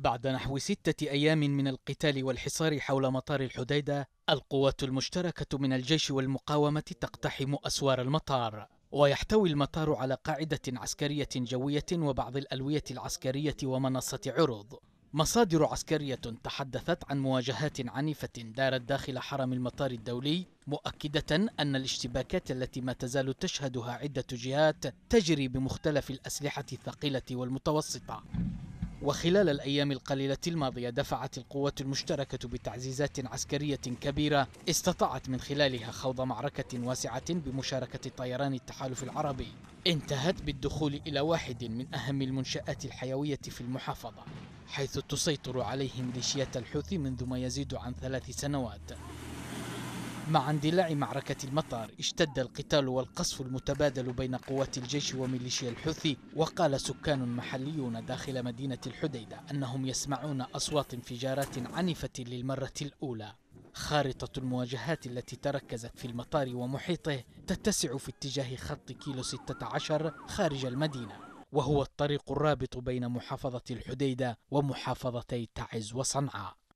بعد نحو ستة أيام من القتال والحصار حول مطار الحديدة القوات المشتركة من الجيش والمقاومة تقتحم أسوار المطار ويحتوي المطار على قاعدة عسكرية جوية وبعض الألوية العسكرية ومنصة عروض مصادر عسكرية تحدثت عن مواجهات عنيفة دارت داخل حرم المطار الدولي مؤكدة أن الاشتباكات التي ما تزال تشهدها عدة جهات تجري بمختلف الأسلحة الثقيلة والمتوسطة وخلال الأيام القليلة الماضية دفعت القوات المشتركة بتعزيزات عسكرية كبيرة استطاعت من خلالها خوض معركة واسعة بمشاركة طيران التحالف العربي انتهت بالدخول إلى واحد من أهم المنشآت الحيوية في المحافظة حيث تسيطر عليه ميليشيات الحوثي منذ ما يزيد عن ثلاث سنوات مع اندلاع معركة المطار اشتد القتال والقصف المتبادل بين قوات الجيش وميليشيا الحوثي وقال سكان محليون داخل مدينة الحديدة أنهم يسمعون أصوات انفجارات عنفة للمرة الأولى خارطة المواجهات التي تركزت في المطار ومحيطه تتسع في اتجاه خط كيلو 16 خارج المدينة وهو الطريق الرابط بين محافظة الحديدة ومحافظتي تعز وصنعاء